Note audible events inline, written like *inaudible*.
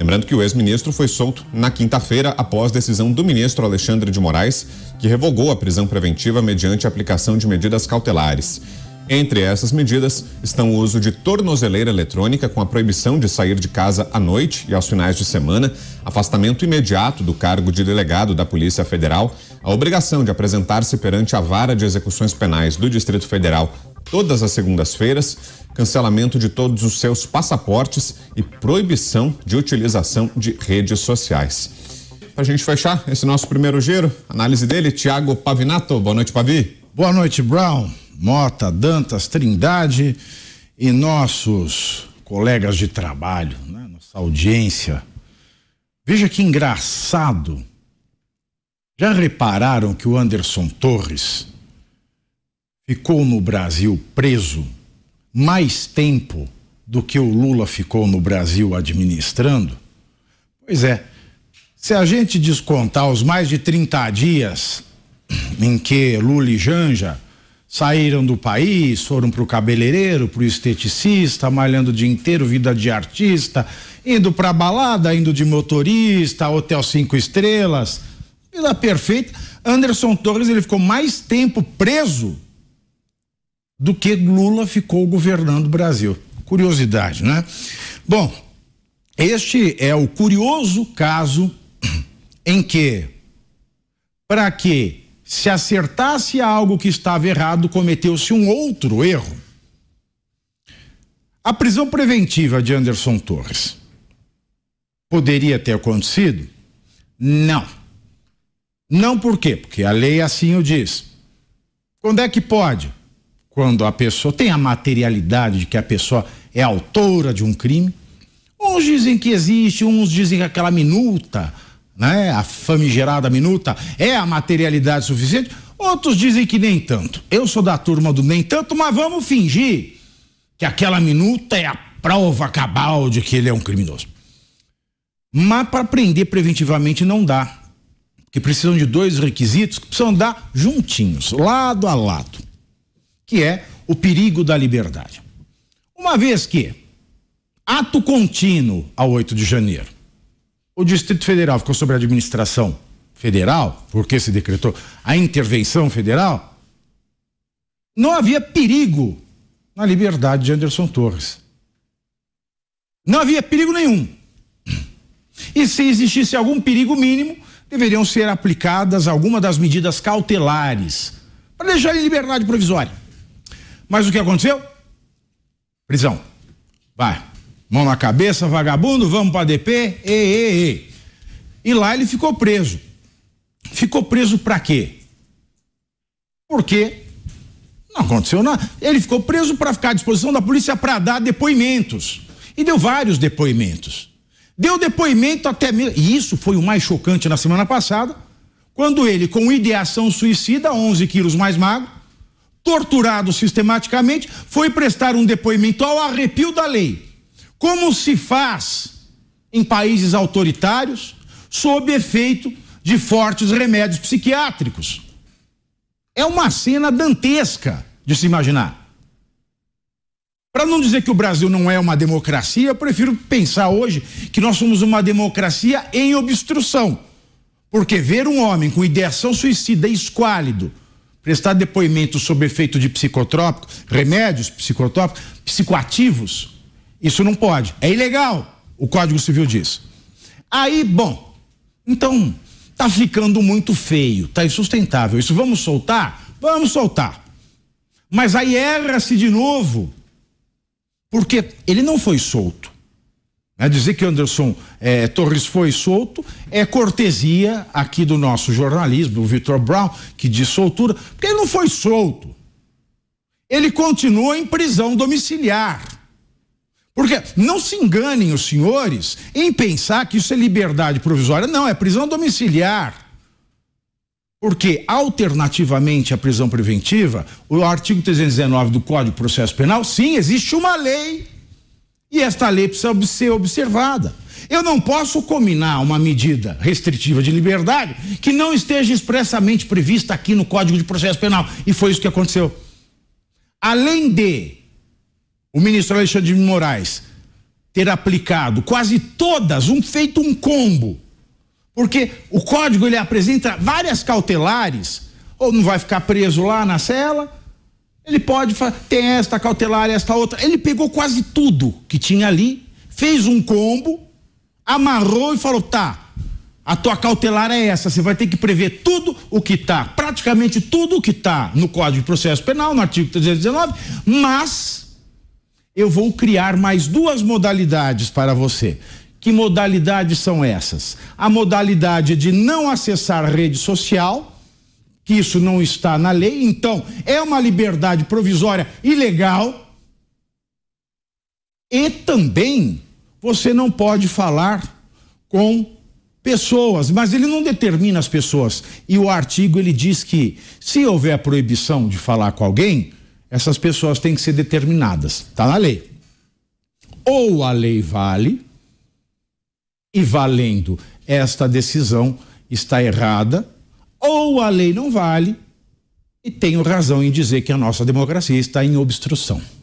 Lembrando que o ex-ministro foi solto na quinta-feira após decisão do ministro Alexandre de Moraes, que revogou a prisão preventiva mediante aplicação de medidas cautelares. Entre essas medidas estão o uso de tornozeleira eletrônica com a proibição de sair de casa à noite e aos finais de semana, afastamento imediato do cargo de delegado da Polícia Federal, a obrigação de apresentar-se perante a vara de execuções penais do Distrito Federal todas as segundas-feiras, cancelamento de todos os seus passaportes e proibição de utilização de redes sociais. Para a gente fechar esse nosso primeiro giro, análise dele, Tiago Pavinato. Boa noite, Pavi. Boa noite, Brown, Mota, Dantas, Trindade e nossos colegas de trabalho, né? nossa audiência. Veja que engraçado. Já repararam que o Anderson Torres ficou no Brasil preso mais tempo do que o Lula ficou no Brasil administrando? Pois é, se a gente descontar os mais de 30 dias *clears throat* em que Lula e Janja saíram do país, foram para o cabeleireiro, para o esteticista, malhando o dia inteiro, vida de artista, indo para balada, indo de motorista, hotel cinco estrelas, vida perfeita. Anderson Torres ele ficou mais tempo preso do que Lula ficou governando o Brasil. Curiosidade, né? Bom, este é o curioso caso em que, para que se acertasse algo que estava errado, cometeu-se um outro erro. A prisão preventiva de Anderson Torres poderia ter acontecido? Não. Não por quê? Porque a lei assim o diz. Quando é que pode? quando a pessoa tem a materialidade de que a pessoa é autora de um crime. Uns dizem que existe, uns dizem que aquela minuta, né, a famigerada minuta, é a materialidade suficiente. Outros dizem que nem tanto. Eu sou da turma do nem tanto, mas vamos fingir que aquela minuta é a prova cabal de que ele é um criminoso. Mas para prender preventivamente não dá, porque precisam de dois requisitos que precisam dar juntinhos, lado a lado que é o perigo da liberdade. Uma vez que ato contínuo a 8 de janeiro, o Distrito Federal ficou sob a administração federal, porque se decretou a intervenção federal, não havia perigo na liberdade de Anderson Torres. Não havia perigo nenhum. E se existisse algum perigo mínimo, deveriam ser aplicadas alguma das medidas cautelares para deixar em liberdade provisória. Mas o que aconteceu? Prisão. Vai. Mão na cabeça, vagabundo, vamos para DP. E, e, e. e lá ele ficou preso. Ficou preso para quê? Porque não aconteceu nada. Ele ficou preso para ficar à disposição da polícia para dar depoimentos. E deu vários depoimentos. Deu depoimento até mesmo. E isso foi o mais chocante na semana passada, quando ele, com ideação suicida, 11 quilos mais magro, torturado sistematicamente, foi prestar um depoimento ao arrepio da lei, como se faz em países autoritários, sob efeito de fortes remédios psiquiátricos. É uma cena dantesca de se imaginar. Para não dizer que o Brasil não é uma democracia, eu prefiro pensar hoje que nós somos uma democracia em obstrução. Porque ver um homem com ideação suicida esquálido prestar depoimento sobre efeito de psicotrópico, remédios psicotrópicos, psicoativos, isso não pode. É ilegal, o Código Civil diz. Aí, bom, então tá ficando muito feio, tá insustentável. Isso vamos soltar? Vamos soltar. Mas aí erra-se de novo, porque ele não foi solto. Dizer que Anderson é, Torres foi solto é cortesia aqui do nosso jornalismo, do Vitor Brown, que diz soltura, porque ele não foi solto. Ele continua em prisão domiciliar. Porque não se enganem os senhores em pensar que isso é liberdade provisória. Não, é prisão domiciliar. Porque, alternativamente à prisão preventiva, o artigo 319 do Código de Processo Penal, sim, existe uma lei e esta lei precisa ser observada. Eu não posso combinar uma medida restritiva de liberdade que não esteja expressamente prevista aqui no Código de Processo Penal. E foi isso que aconteceu. Além de o ministro Alexandre de Moraes ter aplicado quase todas, um feito um combo, porque o código ele apresenta várias cautelares, ou não vai ficar preso lá na cela, ele pode ter esta cautelar, esta outra. Ele pegou quase tudo que tinha ali, fez um combo, amarrou e falou: tá, a tua cautelar é essa. Você vai ter que prever tudo o que tá, praticamente tudo o que tá no Código de Processo Penal, no artigo 319, mas eu vou criar mais duas modalidades para você. Que modalidades são essas? A modalidade de não acessar rede social que isso não está na lei, então é uma liberdade provisória ilegal. E também você não pode falar com pessoas, mas ele não determina as pessoas. E o artigo ele diz que se houver proibição de falar com alguém, essas pessoas têm que ser determinadas. Está na lei. Ou a lei vale, e valendo esta decisão está errada, ou a lei não vale, e tenho razão em dizer que a nossa democracia está em obstrução.